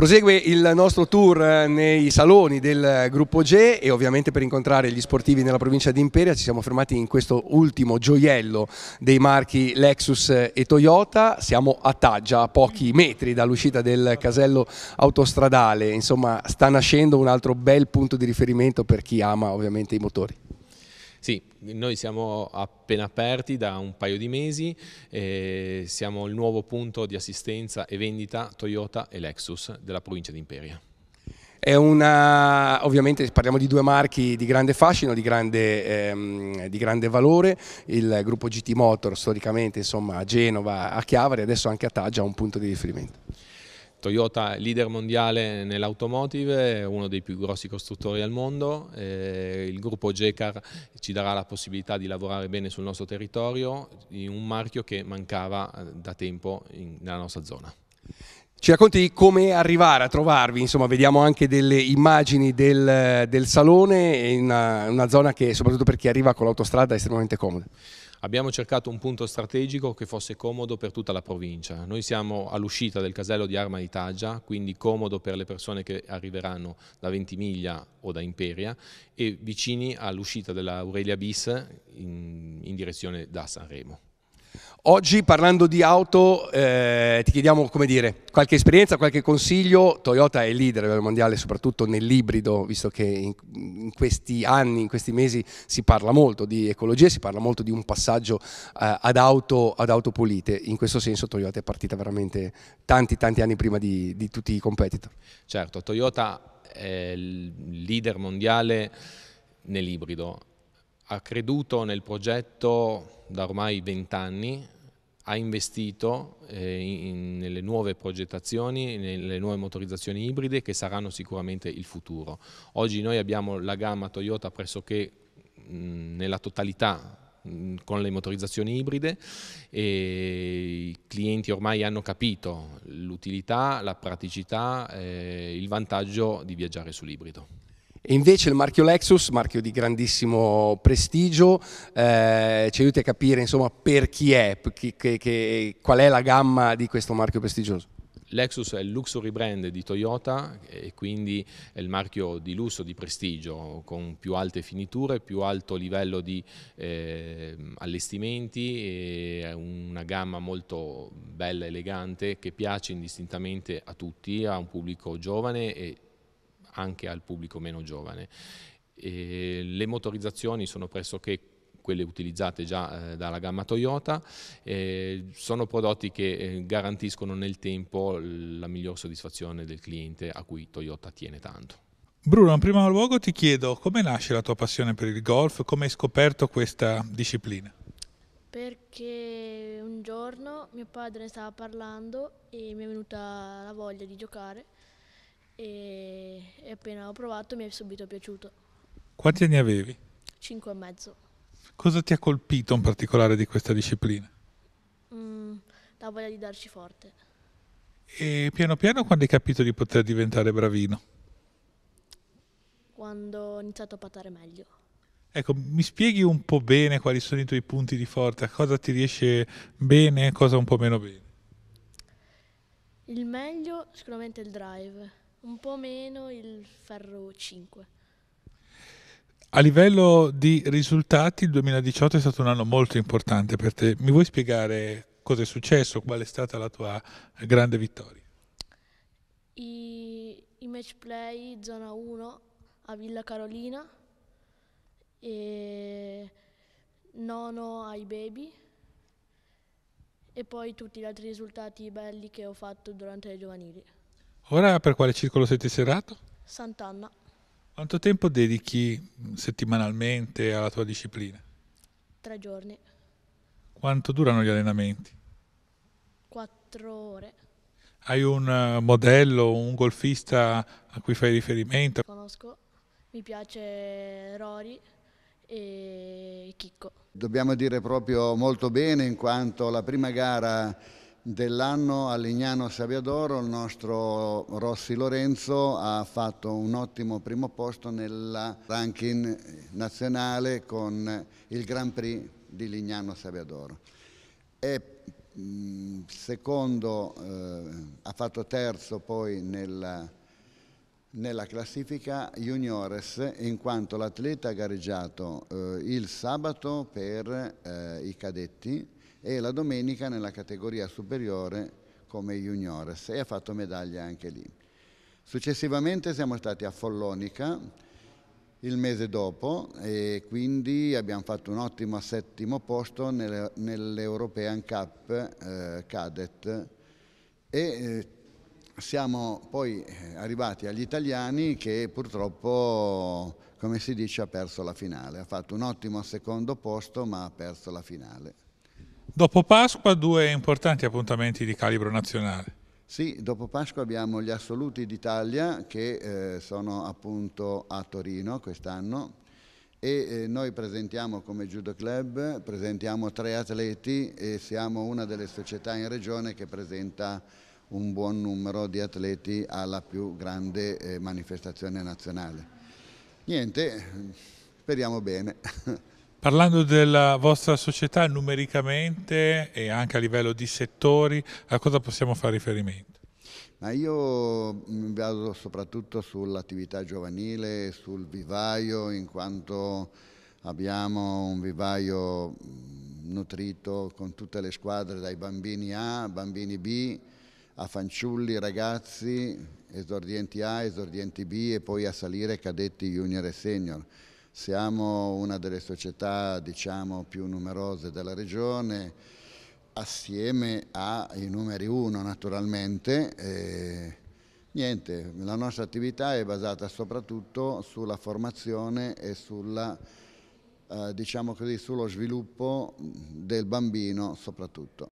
Prosegue il nostro tour eh, nei saloni del gruppo G e ovviamente per incontrare gli sportivi nella provincia di Imperia ci siamo fermati in questo ultimo gioiello dei marchi Lexus e Toyota. Siamo a Taggia, a pochi metri dall'uscita del casello autostradale. Insomma, sta nascendo un altro bel punto di riferimento per chi ama ovviamente i motori. Sì, noi siamo appena aperti da un paio di mesi, eh, siamo il nuovo punto di assistenza e vendita Toyota e Lexus della provincia di Imperia. È una, ovviamente parliamo di due marchi di grande fascino, di grande, ehm, di grande valore, il gruppo GT Motor storicamente insomma, a Genova, a Chiavari, adesso anche a Taggia ha un punto di riferimento. Toyota leader mondiale nell'automotive, uno dei più grossi costruttori al mondo, il gruppo JECAR ci darà la possibilità di lavorare bene sul nostro territorio, in un marchio che mancava eh, da tempo nella nostra zona. Ci racconti come arrivare a trovarvi, insomma vediamo anche delle immagini del, del salone, in una, eh, una zona che soprattutto per chi arriva con l'autostrada è estremamente comoda. Abbiamo cercato un punto strategico che fosse comodo per tutta la provincia. Noi siamo all'uscita del casello di Arma di Taggia, quindi comodo per le persone che arriveranno da Ventimiglia o da Imperia e vicini all'uscita dell'Aurelia Bis in, in direzione da Sanremo. Oggi parlando di auto eh, ti chiediamo come dire, qualche esperienza, qualche consiglio. Toyota è leader mondiale soprattutto nell'ibrido, visto che in, in, questi anni, in questi mesi si parla molto di ecologia, si parla molto di un passaggio eh, ad, auto, ad, auto, pulite. In questo senso Toyota è partita veramente tanti tanti anni prima di, di tutti i competitor. Certo, Toyota è il leader mondiale nell'ibrido ha creduto nel progetto da ormai 20 anni, ha investito eh, in, nelle nuove progettazioni, nelle nuove motorizzazioni ibride che saranno sicuramente il futuro. Oggi noi abbiamo la gamma Toyota pressoché mh, nella totalità con le motorizzazioni ibride e i clienti ormai hanno capito l'utilità, la praticità, eh, il vantaggio di viaggiare sull'ibrido. E invece il marchio Lexus, marchio di grandissimo prestigio, eh, ci aiuti a capire insomma, per chi è, che, che, qual è la gamma di questo marchio prestigioso. Lexus è il luxury brand di Toyota e quindi è il marchio di lusso, di prestigio, con più alte finiture, più alto livello di eh, allestimenti, una gamma molto bella, elegante, che piace indistintamente a tutti, a un pubblico giovane e anche al pubblico meno giovane. E le motorizzazioni sono pressoché quelle utilizzate già eh, dalla gamma Toyota, eh, sono prodotti che eh, garantiscono nel tempo la miglior soddisfazione del cliente a cui Toyota tiene tanto. Bruno, in primo luogo ti chiedo come nasce la tua passione per il golf, come hai scoperto questa disciplina? Perché un giorno mio padre ne stava parlando e mi è venuta la voglia di giocare e, e appena ho provato mi è subito piaciuto. Quanti anni avevi? Cinque e mezzo. Cosa ti ha colpito in particolare di questa disciplina? Mm, la voglia di darci forte. E piano piano quando hai capito di poter diventare bravino? Quando ho iniziato a patare meglio. Ecco, mi spieghi un po' bene quali sono i tuoi punti di forza, cosa ti riesce bene e cosa un po' meno bene? Il meglio sicuramente il drive, un po' meno il ferro 5. A livello di risultati il 2018 è stato un anno molto importante per te. Mi vuoi spiegare cosa è successo, qual è stata la tua grande vittoria? I, i match play zona 1 a Villa Carolina e nono ai baby e poi tutti gli altri risultati belli che ho fatto durante le giovanili. Ora per quale circolo siete tesserato? Sant'Anna. Quanto tempo dedichi settimanalmente alla tua disciplina? Tre giorni. Quanto durano gli allenamenti? Quattro ore. Hai un eh, modello, un golfista a cui fai riferimento? Conosco, mi piace Rory e Chicco. Dobbiamo dire proprio molto bene in quanto la prima gara dell'anno a Lignano Saviadoro il nostro Rossi Lorenzo ha fatto un ottimo primo posto nel ranking nazionale con il Grand Prix di Lignano Saviadoro. E secondo, eh, ha fatto terzo poi nel nella classifica juniores in quanto l'atleta ha gareggiato eh, il sabato per eh, i cadetti e la domenica nella categoria superiore come juniores e ha fatto medaglia anche lì. Successivamente siamo stati a Follonica il mese dopo e quindi abbiamo fatto un ottimo settimo posto nell'European Cup eh, Cadet e eh, siamo poi eh, arrivati agli italiani che purtroppo, come si dice, ha perso la finale. Ha fatto un ottimo secondo posto ma ha perso la finale. Dopo Pasqua due importanti appuntamenti di calibro nazionale. Sì, dopo Pasqua abbiamo gli assoluti d'Italia che eh, sono appunto a Torino quest'anno e eh, noi presentiamo come Judo Club, presentiamo tre atleti e siamo una delle società in regione che presenta un buon numero di atleti alla più grande eh, manifestazione nazionale. Niente, eh, speriamo bene. Parlando della vostra società numericamente e anche a livello di settori, a cosa possiamo fare riferimento? Ma io mi baso soprattutto sull'attività giovanile, sul vivaio, in quanto abbiamo un vivaio mm, nutrito con tutte le squadre, dai bambini A, bambini B, a fanciulli, ragazzi, esordienti A, esordienti B e poi a salire cadetti junior e senior. Siamo una delle società diciamo, più numerose della regione, assieme ai numeri uno naturalmente. E, niente, la nostra attività è basata soprattutto sulla formazione e sulla, eh, diciamo così, sullo sviluppo del bambino soprattutto.